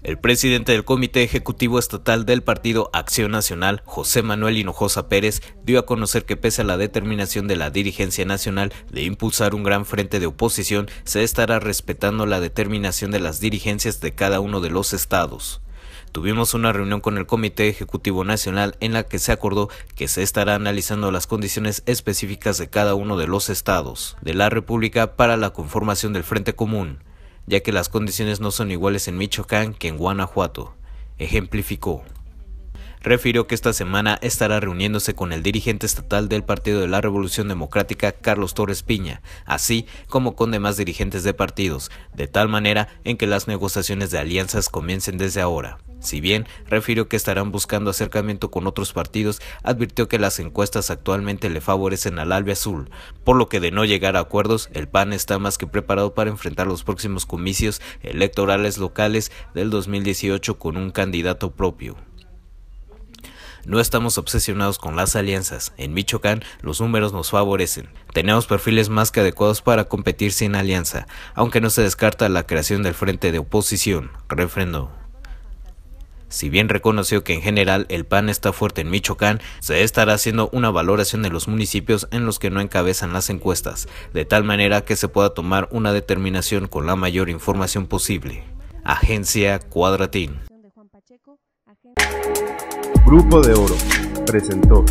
El presidente del Comité Ejecutivo Estatal del Partido Acción Nacional, José Manuel Hinojosa Pérez, dio a conocer que pese a la determinación de la dirigencia nacional de impulsar un gran frente de oposición, se estará respetando la determinación de las dirigencias de cada uno de los estados. Tuvimos una reunión con el Comité Ejecutivo Nacional en la que se acordó que se estará analizando las condiciones específicas de cada uno de los estados de la República para la conformación del Frente Común ya que las condiciones no son iguales en Michoacán que en Guanajuato, ejemplificó. Refirió que esta semana estará reuniéndose con el dirigente estatal del Partido de la Revolución Democrática, Carlos Torres Piña, así como con demás dirigentes de partidos, de tal manera en que las negociaciones de alianzas comiencen desde ahora. Si bien refirió que estarán buscando acercamiento con otros partidos, advirtió que las encuestas actualmente le favorecen al Albe Azul, por lo que de no llegar a acuerdos, el PAN está más que preparado para enfrentar los próximos comicios electorales locales del 2018 con un candidato propio. No estamos obsesionados con las alianzas. En Michoacán los números nos favorecen. Tenemos perfiles más que adecuados para competir sin alianza, aunque no se descarta la creación del frente de oposición, refrendó. Si bien reconoció que en general el PAN está fuerte en Michoacán, se estará haciendo una valoración de los municipios en los que no encabezan las encuestas, de tal manera que se pueda tomar una determinación con la mayor información posible. Agencia Cuadratín. Grupo de Oro presentó.